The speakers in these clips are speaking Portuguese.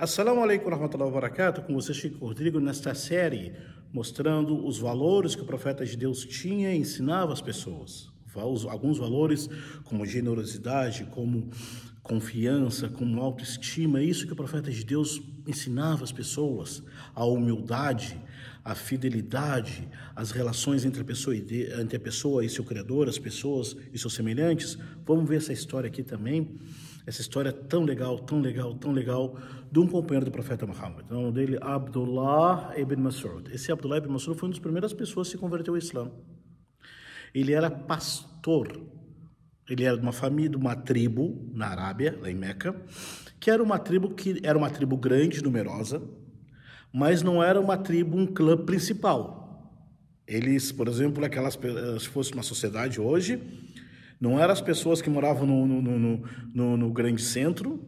Assalamu alaikum warahmatullahi wabarakatuh, com você Chico Rodrigo nesta série mostrando os valores que o profeta de Deus tinha e ensinava às pessoas. Alguns valores como generosidade, como confiança, com autoestima, é isso que o profeta de Deus ensinava as pessoas, a humildade, a fidelidade, as relações entre a pessoa e, de, entre a pessoa e seu criador, as pessoas e seus semelhantes. Vamos ver essa história aqui também, essa história tão legal, tão legal, tão legal, de um companheiro do profeta Muhammad, o nome dele é Abdullah ibn Mas'ud. Esse Abdullah ibn Mas'ud foi uma das primeiras pessoas que se converteu ao Islã. Ele era pastor ele era de uma família, de uma tribo na Arábia, lá em Meca, que era uma tribo que era uma tribo grande, numerosa, mas não era uma tribo, um clã principal. Eles, por exemplo, aquelas eh, se fosse uma sociedade hoje, não eram as pessoas que moravam no, no, no, no, no grande centro,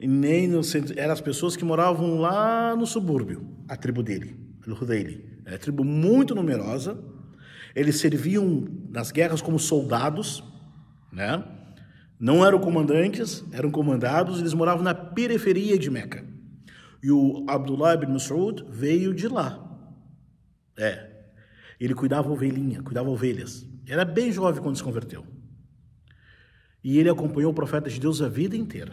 nem no centro, eram as pessoas que moravam lá no subúrbio, a tribo dele, o hudayli Era é uma tribo muito numerosa. Eles serviam nas guerras como soldados, né? Não eram comandantes, eram comandados, eles moravam na periferia de Meca. E o Abdullah ibn Mas'ud veio de lá. É. Ele cuidava ovelhinha, cuidava ovelhas. Era bem jovem quando se converteu. E ele acompanhou o profeta de Deus a vida inteira.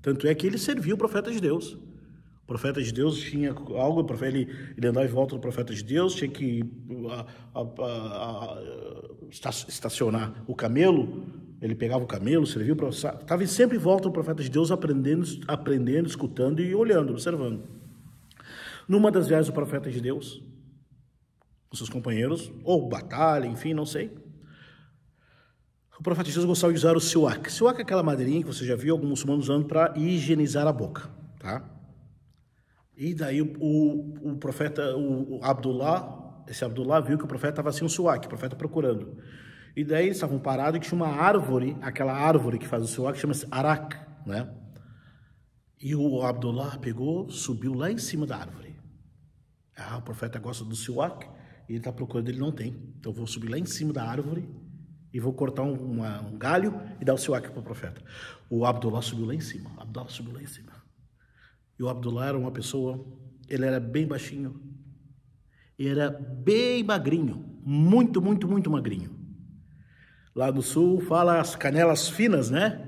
Tanto é que ele serviu o profeta de Deus. O profeta de Deus tinha algo, ele, ele andava em volta do profeta de Deus, tinha que a, a, a, estacionar o camelo ele pegava o camelo, serviu para. Estava sempre em volta o profeta de Deus aprendendo, aprendendo, escutando e olhando, observando. Numa das viagens do profeta de Deus, com seus companheiros, ou batalha, enfim, não sei. O profeta de Deus gostava de usar o siwak. Siwak é aquela madeirinha que você já viu alguns muçulmanos usando para higienizar a boca, tá? E daí o, o, profeta, o, o Abdullah, esse Abdullah viu que o profeta estava sem um suaque, o profeta procurando. E daí eles estavam parados e tinha uma árvore, aquela árvore que faz o suor, que chama-se Arak, né? E o Abdullah pegou, subiu lá em cima da árvore. Ah, o profeta gosta do siwak, e ele está procurando, ele não tem. Então eu vou subir lá em cima da árvore e vou cortar um, uma, um galho e dar o siwak para o profeta. O Abdullah subiu lá em cima, o Abdullah subiu lá em cima. E o Abdullah era uma pessoa, ele era bem baixinho, ele era bem magrinho, muito, muito, muito magrinho. Lá no sul fala as canelas finas, né?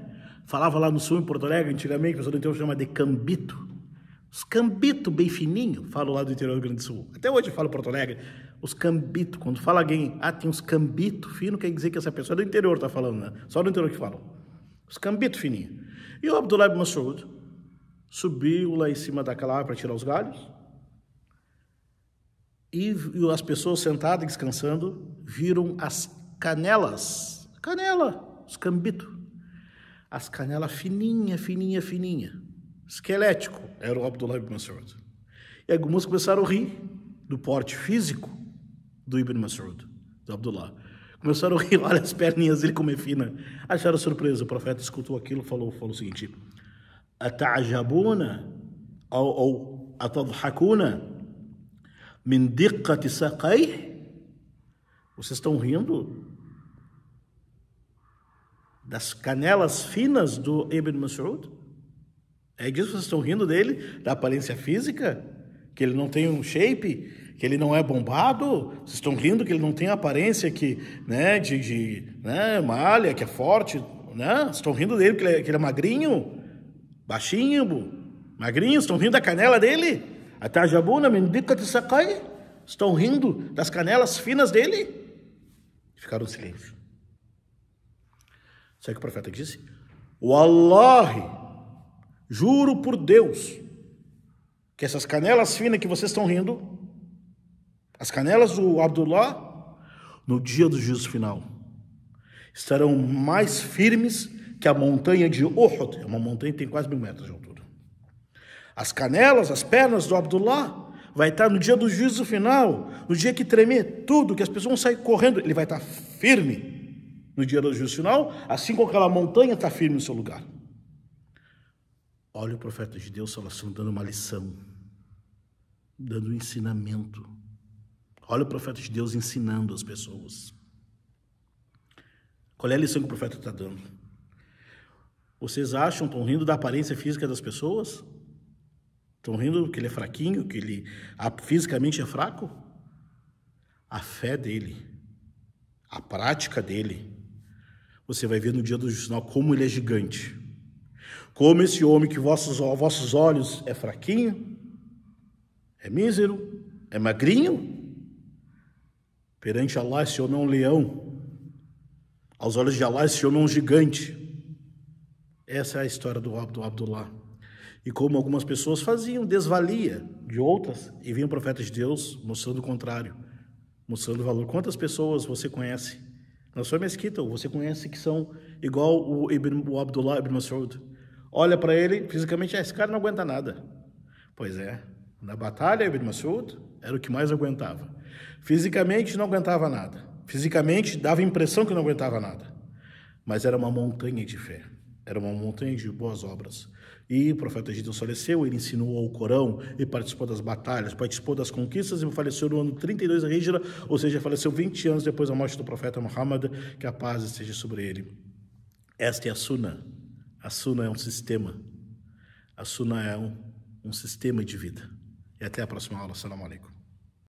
Falava lá no sul, em Porto Alegre, antigamente, o pessoal do interior chama de cambito. Os cambito bem fininho, falo lá do interior do Grande Sul. Até hoje eu falo Porto Alegre. Os cambito, quando fala alguém, ah, tem uns cambito fino, quer dizer que essa pessoa é do interior tá falando, né? Só do interior que falam. Os cambito fininho. E o Abdullah ibn Mas'ud subiu lá em cima daquela árvore para tirar os galhos. E as pessoas sentadas descansando viram as canelas Canela, os cambito. As canelas fininha, fininha, fininha. Esquelético, era o Abdullah ibn Mas'ud. E algumas começaram a rir do porte físico do Ibn Mas'ud, do Abdullah. Começaram a rir, olha as perninhas dele como é fina. Acharam surpresa, o profeta escutou aquilo e falou, falou o seguinte, Atajabuna ou أو أتضحكون من Vocês estão rindo das canelas finas do Ibn Mas'ud? É disso que vocês estão rindo dele? Da aparência física? Que ele não tem um shape? Que ele não é bombado? Vocês estão rindo que ele não tem aparência que, né, de, de né, malha, que é forte? Né? Vocês estão rindo dele que ele, é, que ele é magrinho? Baixinho? Magrinho? Estão rindo da canela dele? A Tajabuna, Mendica de Sakai? Estão rindo das canelas finas dele? Ficaram silêncio. Sabe o que o profeta disse? O Allah, juro por Deus, que essas canelas finas que vocês estão rindo, as canelas do Abdullah, no dia do juízo final, estarão mais firmes que a montanha de Uhud, é uma montanha que tem quase mil metros de altura. As canelas, as pernas do Abdullah, vai estar no dia do juízo final, no dia que tremer tudo, que as pessoas vão sair correndo, ele vai estar firme no dia do juízo final, assim como aquela montanha está firme no seu lugar. Olha o profeta de Deus, Salomão, assim, dando uma lição, dando um ensinamento. Olha o profeta de Deus ensinando as pessoas. Qual é a lição que o profeta está dando? Vocês acham, estão rindo da aparência física das pessoas? Estão rindo que ele é fraquinho, que ele fisicamente é fraco? A fé dele, a prática dele, você vai ver no dia do jornal como ele é gigante. Como esse homem que vossos, vossos olhos é fraquinho, é mísero, é magrinho. Perante Allah, esse homem é um leão. Aos olhos de Allah, esse homem é um gigante. Essa é a história do, do Abdullah. E como algumas pessoas faziam, desvalia de outras, e vinha o profeta de Deus mostrando o contrário, mostrando o valor. Quantas pessoas você conhece não sou mesquita, você conhece que são igual o, Ibn, o Abdullah Ibn Masoud. Olha para ele, fisicamente, ah, esse cara não aguenta nada. Pois é, na batalha, Ibn Masoud era o que mais aguentava. Fisicamente não aguentava nada. Fisicamente dava a impressão que não aguentava nada. Mas era uma montanha de fé. Era uma montanha de boas obras. E o profeta Gideon faleceu, ele ensinou o Corão e participou das batalhas, participou das conquistas e faleceu no ano 32 da Hijra, ou seja, faleceu 20 anos depois da morte do profeta Muhammad, que a paz esteja sobre ele. Esta é a Sunna. A Sunna é um sistema. A Sunna é um, um sistema de vida. E até a próxima aula. Assalamu alaikum.